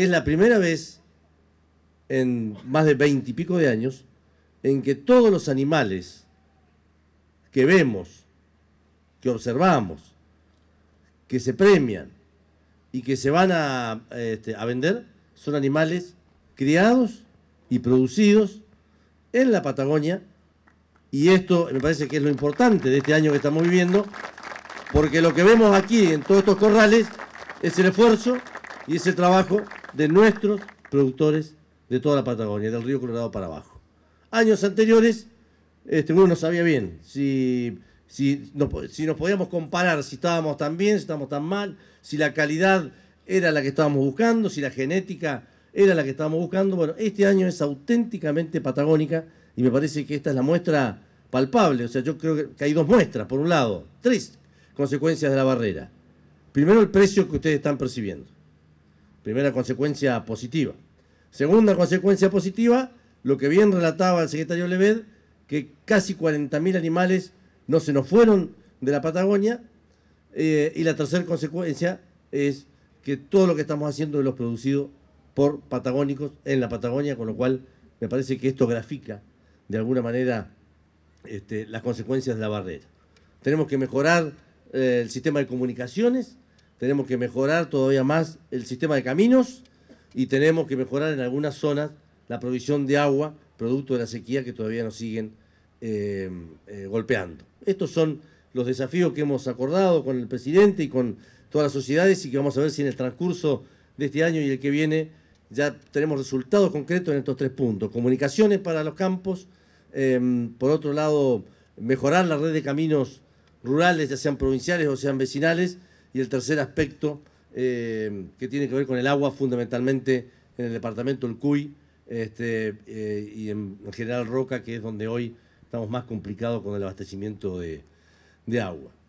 Es la primera vez en más de veintipico de años en que todos los animales que vemos, que observamos, que se premian y que se van este, a, vender son animales criados y producidos en la Patagonia. Y esto me parece que es lo importante de este año que estamos viviendo, porque lo que vemos aquí en todos estos corrales es el esfuerzo y ese trabajo de nuestros productores de toda la Patagonia, del río Colorado para abajo. Años anteriores, este, uno no sabía bien si, si, no, si nos podíamos comparar, si estábamos tan bien, si estábamos tan mal, si la calidad era la que estábamos buscando, si la genética era la que estábamos buscando. Bueno, este año es auténticamente patagónica y me parece que esta es la muestra palpable. O sea, yo creo que hay dos muestras. Por un lado, tres consecuencias de la barrera. Primero, el precio que ustedes están percibiendo. Primera consecuencia positiva. Segunda consecuencia positiva, lo que bien relataba el secretario Leved, que casi 40.000 animales no se nos fueron de la Patagonia. Eh, y la tercera consecuencia es que todo lo que estamos haciendo de lo producido por patagónicos en la Patagonia, con lo cual me parece que esto grafica de alguna manera este, las consecuencias de la barrera. Tenemos que mejorar eh, el sistema de comunicaciones tenemos que mejorar todavía más el sistema de caminos y tenemos que mejorar en algunas zonas la provisión de agua, producto de la sequía que todavía nos siguen em, eh, golpeando. Estos son los desafíos que hemos acordado con el presidente y con todas las sociedades y que vamos a ver si en el transcurso de este año y el que viene ya tenemos resultados concretos en estos tres puntos. Comunicaciones para los campos, em, por otro lado, mejorar la red de caminos rurales, ya sean provinciales o sean vecinales, y el tercer aspecto, eh, que tiene que ver con el agua, fundamentalmente en el departamento El Cuy este, eh, y en, general Roca, que es donde hoy estamos más complicados con el abastecimiento de agua.